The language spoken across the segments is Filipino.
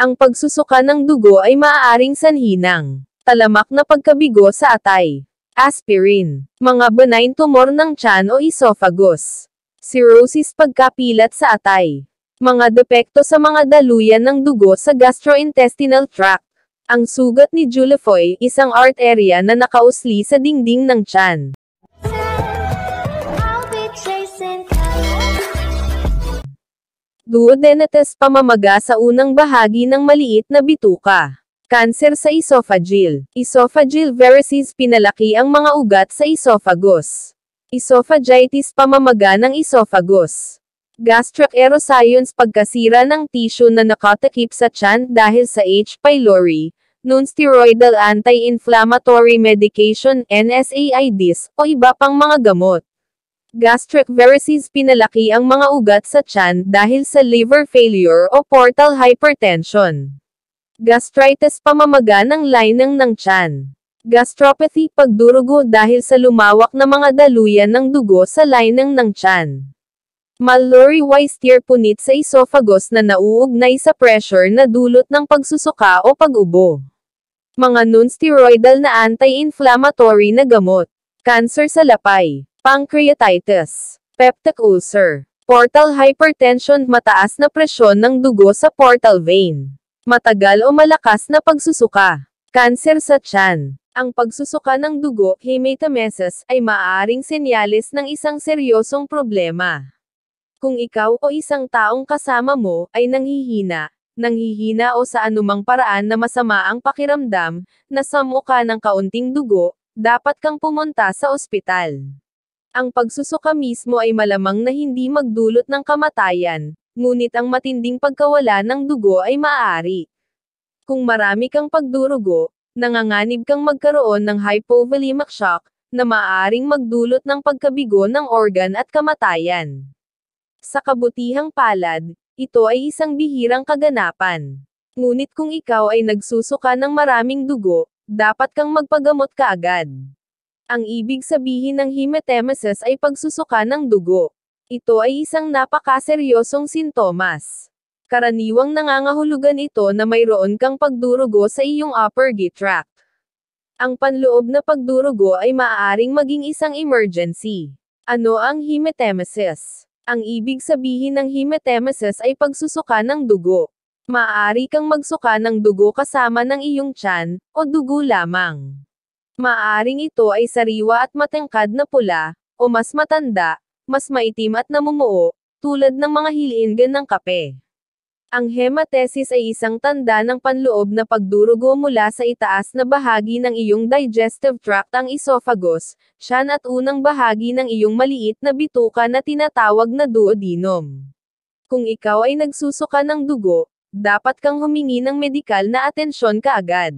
Ang pagsusuka ng dugo ay maaaring sanhi ng talamak na pagkabigo sa atay, aspirin, mga benign tumor ng tiyan o esophagus, cirrhosis pagkapilat sa atay, mga depekto sa mga daluyan ng dugo sa gastrointestinal tract. Ang sugat ni Julefoy, isang art area na nakausli sa dingding ng tiyan. Duodenates pamamaga sa unang bahagi ng maliit na bituka. Cancer sa esophageal. Esophageal varices pinalaki ang mga ugat sa esophagus. Esophagitis pamamaga ng esophagus. Gastric erosions pagkasira ng tissue na nakatakip sa tiyan dahil sa H. pylori, non-steroidal anti-inflammatory medication NSAIDs, o iba pang mga gamot. Gastric varices pinalaki ang mga ugat sa tiyan dahil sa liver failure o portal hypertension. Gastritis pamamaga ng lining ng tiyan. Gastropathy pagdurugo dahil sa lumawak na mga daluyan ng dugo sa lining ng tiyan. Mallory Weistier punit sa esophagus na nauugnay sa pressure na dulot ng pagsusuka o pag-ubo. Mga non-steroidal na anti-inflammatory na gamot. Cancer sa lapay pancreatitis, peptic ulcer, portal hypertension, mataas na presyon ng dugo sa portal vein, matagal o malakas na pagsusuka, cancer sa tiyan. Ang pagsusuka ng dugo, hematemesis, ay maaaring senyales ng isang seryosong problema. Kung ikaw o isang taong kasama mo ay nanghihina, nanghihina o sa anumang paraan na masama ang pakiramdam, nasamu ng kaunting dugo, dapat kang pumunta sa ospital. Ang pagsusuka mismo ay malamang na hindi magdulot ng kamatayan, ngunit ang matinding pagkawala ng dugo ay maaari. Kung marami kang pagdurugo, nanganganib kang magkaroon ng hypovolemic shock, na maaaring magdulot ng pagkabigo ng organ at kamatayan. Sa kabutihang palad, ito ay isang bihirang kaganapan. Ngunit kung ikaw ay nagsusuka ng maraming dugo, dapat kang magpagamot kaagad. Ang ibig sabihin ng hematemesis ay pagsusuka ng dugo. Ito ay isang napakaseryosong sintomas. Karaniwang nangangahulugan ito na mayroon kang pagdurugo sa iyong upper git tract. Ang panloob na pagdurugo ay maaaring maging isang emergency. Ano ang hematemesis? Ang ibig sabihin ng hematemesis ay pagsusuka ng dugo. Maaari kang magsuka ng dugo kasama ng iyong tiyan, o dugo lamang. Maaring ito ay sariwa at matangkad na pula, o mas matanda, mas maitim at namumuo, tulad ng mga hilingan ng kape. Ang hematesis ay isang tanda ng panloob na pagdurugo mula sa itaas na bahagi ng iyong digestive tract ang esophagus, siyan at unang bahagi ng iyong maliit na bituka na tinatawag na duodenum. Kung ikaw ay nagsusuka ng dugo, dapat kang humingi ng medikal na atensyon kaagad.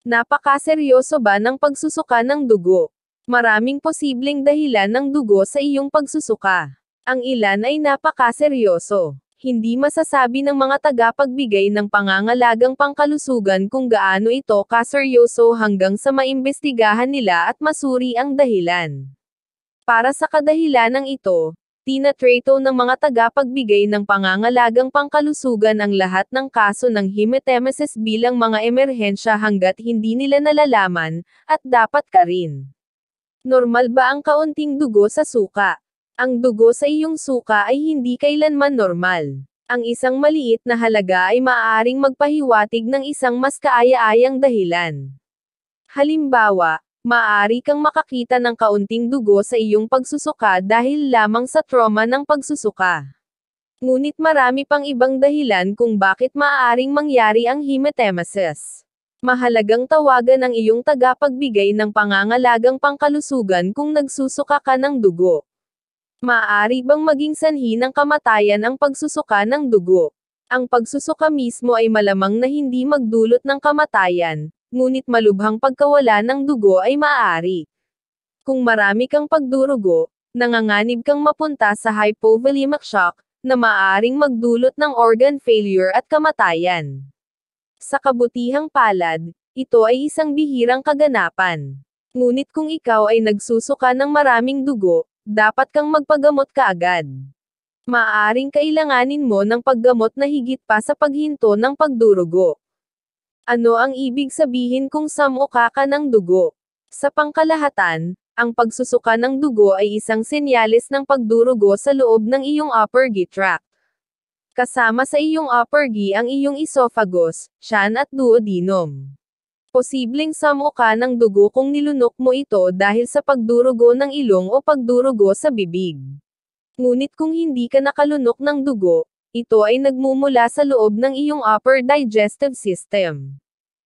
Napakaseryoso ba ng pagsusuka ng dugo? Maraming posibleng dahilan ng dugo sa iyong pagsusuka. Ang ilan ay napakaseryoso. Hindi masasabi ng mga tagapagbigay ng pangangalagang pangkalusugan kung gaano ito kaseryoso hanggang sa maimbestigahan nila at masuri ang dahilan. Para sa kadahilanang ito, tinatrato ng mga tagapagbigay ng pangangalagang pangkalusugan ang lahat ng kaso ng hemetemesis bilang mga emerhensya hanggat hindi nila nalalaman, at dapat ka rin. Normal ba ang kaunting dugo sa suka? Ang dugo sa iyong suka ay hindi kailanman normal. Ang isang maliit na halaga ay maaaring magpahiwatig ng isang mas kaaya-ayang dahilan. Halimbawa, maaari kang makakita ng kaunting dugo sa iyong pagsusuka dahil lamang sa trauma ng pagsusuka. Ngunit marami pang ibang dahilan kung bakit maaaring mangyari ang hematemesis. Mahalagang tawagan ang iyong tagapagbigay ng pangangalagang pangkalusugan kung nagsusuka ka ng dugo. Maaari bang maging sanhi ng kamatayan ang pagsusuka ng dugo? Ang pagsusuka mismo ay malamang na hindi magdulot ng kamatayan, ngunit malubhang pagkawala ng dugo ay maaari. Kung marami kang pagdurugo, nanganganib kang mapunta sa hypovolemic shock, na maaaring magdulot ng organ failure at kamatayan. Sa kabutihang palad, ito ay isang bihirang kaganapan. Ngunit kung ikaw ay nagsusuka ng maraming dugo, dapat kang magpagamot kaagad. Maaaring kailanganin mo ng paggamot na higit pa sa paghinto ng pagdurugo. Ano ang ibig sabihin kung samuka ka ng dugo? Sa pangkalahatan, ang pagsusuka ng dugo ay isang senyales ng pagdurugo sa loob ng iyong upper gi tract. Kasama sa iyong upper gi ang iyong esophagus, tiyan at duodenum. Posibleng samuka ng dugo kung nilunok mo ito dahil sa pagdurugo ng ilong o pagdurugo sa bibig. Ngunit kung hindi ka nakalunok ng dugo, ito ay nagmumula sa loob ng iyong upper digestive system.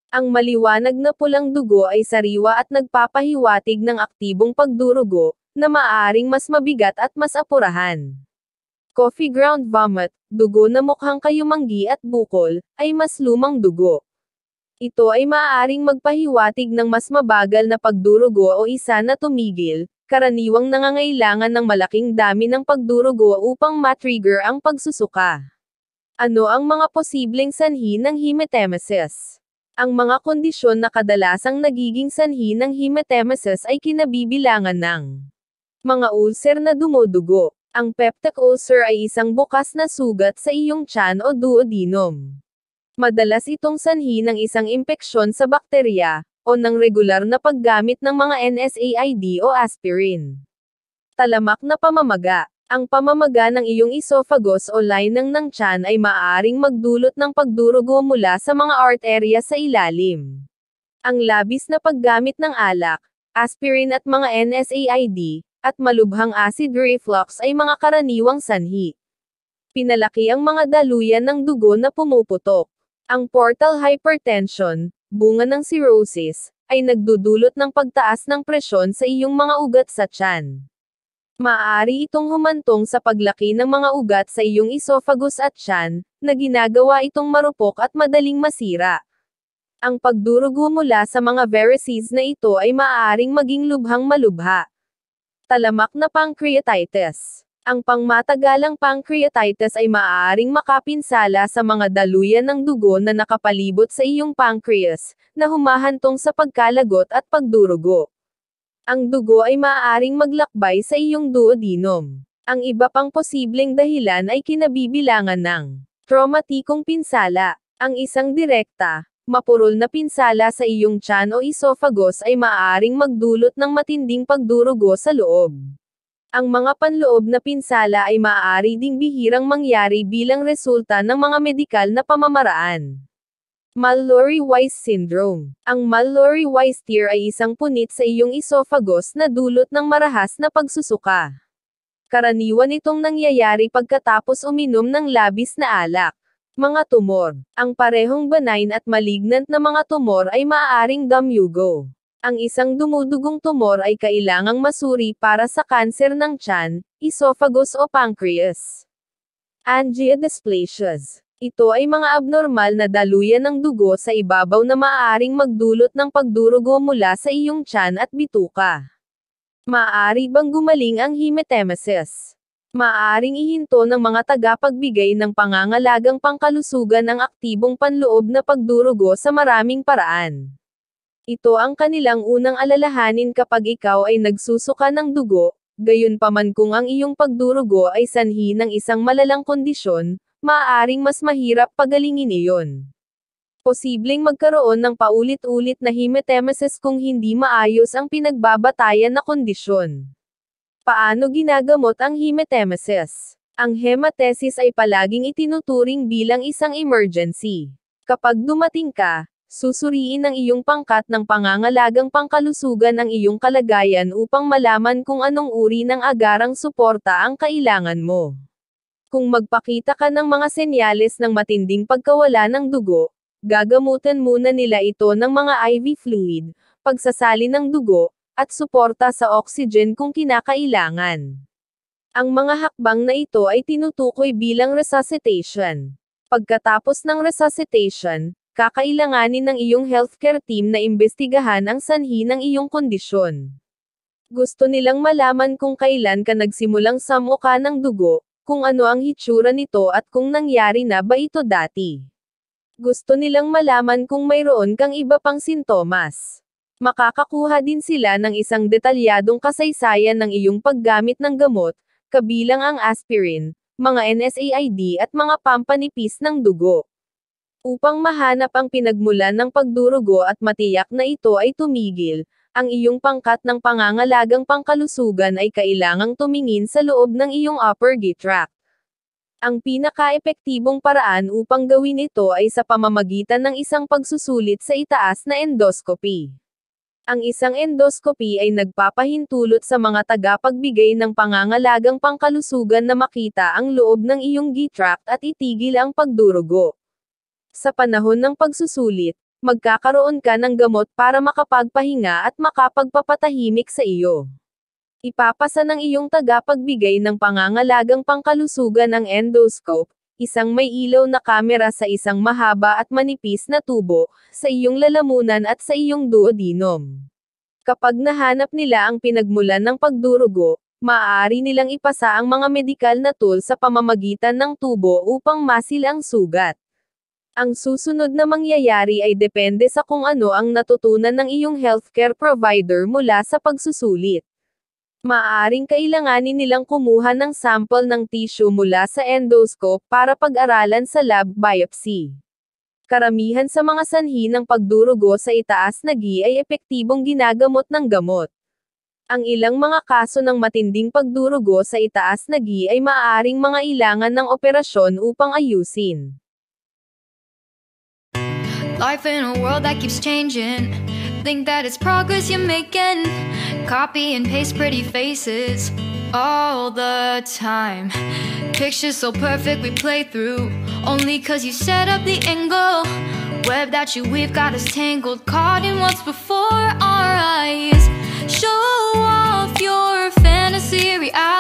Ang maliwanag na pulang dugo ay sariwa at nagpapahiwatig ng aktibong pagdurugo, na maaaring mas mabigat at mas apurahan. Coffee ground vomit, dugo na mukhang kayumanggi at bukol, ay mas lumang dugo. Ito ay maaaring magpahiwatig ng mas mabagal na pagdurugo o isa na tumigil, karaniwang nangangailangan ng malaking dami ng pagdurugo upang matrigger ang pagsusuka. Ano ang mga posibleng sanhi ng hematemesis? Ang mga kondisyon na kadalasang nagiging sanhi ng hematemesis ay kinabibilangan ng mga ulcer na dumudugo. Ang peptic ulcer ay isang bukas na sugat sa iyong tiyan o duodenum. Madalas itong sanhi ng isang impeksyon sa bakterya, o ng regular na paggamit ng mga NSAID o aspirin. Talamak na pamamaga. Ang pamamaga ng iyong esophagus o linang ng tiyan ay maaaring magdulot ng pagdurugo mula sa mga arterya sa ilalim. Ang labis na paggamit ng alak, aspirin at mga NSAID, at malubhang acid reflux ay mga karaniwang sanhi. Pinalaki ang mga daluyan ng dugo na pumuputok. Ang portal hypertension, bunga ng cirrhosis, ay nagdudulot ng pagtaas ng presyon sa iyong mga ugat sa tiyan. Maaari itong humantong sa paglaki ng mga ugat sa iyong esophagus at tiyan, na ginagawa itong marupok at madaling masira. Ang pagdurugo mula sa mga varices na ito ay maaaring maging lubhang malubha. Talamak na pancreatitis ang pangmatagalang pancreatitis ay maaaring makapinsala sa mga daluyan ng dugo na nakapalibot sa iyong pancreas, na humahantong sa pagkalagot at pagdurugo. Ang dugo ay maaaring maglakbay sa iyong duodenum. Ang iba pang posibleng dahilan ay kinabibilangan ng traumatikong pinsala. Ang isang direkta, mapurol na pinsala sa iyong tiyan o esophagus ay maaaring magdulot ng matinding pagdurugo sa loob. Ang mga panloob na pinsala ay maaari ding bihirang mangyari bilang resulta ng mga medikal na pamamaraan. Mallory-Weiss syndrome. Ang Mallory-Weiss tear ay isang punit sa iyong esophagus na dulot ng marahas na pagsusuka. Karaniwan itong nangyayari pagkatapos uminom ng labis na alak. Mga tumor. Ang parehong benign at malignant na mga tumor ay maaaring damyugo. Ang isang dumudugong tumor ay kailangang masuri para sa kanser ng tiyan, esophagus o pancreas. Angiodysplasias. Ito ay mga abnormal na daluyan ng dugo sa ibabaw na maaaring magdulot ng pagdurugo mula sa iyong tiyan at bituka. Maaari bang gumaling ang hematemesis? Maaring ihinto ng mga tagapagbigay ng pangangalagang pangkalusugan ang aktibong panloob na pagdurugo sa maraming paraan. Ito ang kanilang unang alalahanin kapag ikaw ay nagsusuka ng dugo, gayon paman kung ang iyong pagdurugo ay sanhi ng isang malalang kondisyon, maaaring mas mahirap pagalingin iyon. Posibleng magkaroon ng paulit-ulit na hematemesis kung hindi maayos ang pinagbabatayan na kondisyon. Paano ginagamot ang hematemesis? Ang hematesis ay palaging itinuturing bilang isang emergency. Kapag dumating ka, Susuriin ang iyong pangkat ng pangangalagang pangkalusugan ang iyong kalagayan upang malaman kung anong uri ng agarang suporta ang kailangan mo. Kung magpakita ka ng mga senyales ng matinding pagkawala ng dugo, gagamutan muna nila ito ng mga IV fluid, pagsasali ng dugo, at suporta sa oxygen kung kinakailangan. Ang mga hakbang na ito ay tinutukoy bilang resuscitation. Pagkatapos ng resuscitation, kakailanganin ng iyong healthcare team na imbestigahan ang sanhi ng iyong kondisyon. Gusto nilang malaman kung kailan ka nagsimulang samuka ng dugo, kung ano ang hitsura nito at kung nangyari na ba ito dati. Gusto nilang malaman kung mayroon kang iba pang sintomas. Makakakuha din sila ng isang detalyadong kasaysayan ng iyong paggamit ng gamot, kabilang ang aspirin, mga NSAID at mga pampanipis ng dugo. Upang mahanap ang pinagmulan ng pagdurugo at matiyak na ito ay tumigil, ang iyong pangkat ng pangangalagang pangkalusugan ay kailangang tumingin sa loob ng iyong upper git tract. Ang pinaka-epektibong paraan upang gawin ito ay sa pamamagitan ng isang pagsusulit sa itaas na endoscopy. Ang isang endoscopy ay nagpapahintulot sa mga tagapagbigay ng pangangalagang pangkalusugan na makita ang loob ng iyong git tract at itigil ang pagdurugo. Sa panahon ng pagsusulit, magkakaroon ka ng gamot para makapagpahinga at makapagpapatahimik sa iyo. Ipapasa ng iyong tagapagbigay ng pangangalagang pangkalusugan ang endoscope, isang may ilaw na kamera sa isang mahaba at manipis na tubo, sa iyong lalamunan at sa iyong duodenum. Kapag nahanap nila ang pinagmulan ng pagdurugo, maaari nilang ipasa ang mga medikal na tool sa pamamagitan ng tubo upang masil ang sugat. Ang susunod na mangyayari ay depende sa kung ano ang natutunan ng iyong healthcare provider mula sa pagsusulit. Maaring kailanganin nilang kumuha ng sample ng tissue mula sa endoscope para pag-aralan sa lab biopsy. Karamihan sa mga sanhi ng pagdurugo sa itaas na gi ay epektibong ginagamot ng gamot. Ang ilang mga kaso ng matinding pagdurugo sa itaas na gi ay maaaring mga ilangan ng operasyon upang ayusin. Life in a world that keeps changing. Think that it's progress you're making. Copy and paste pretty faces all the time. Pictures so perfect we play through. Only cause you set up the angle. Web that you we've got us tangled. Caught in what's before our eyes. Show off your fantasy reality.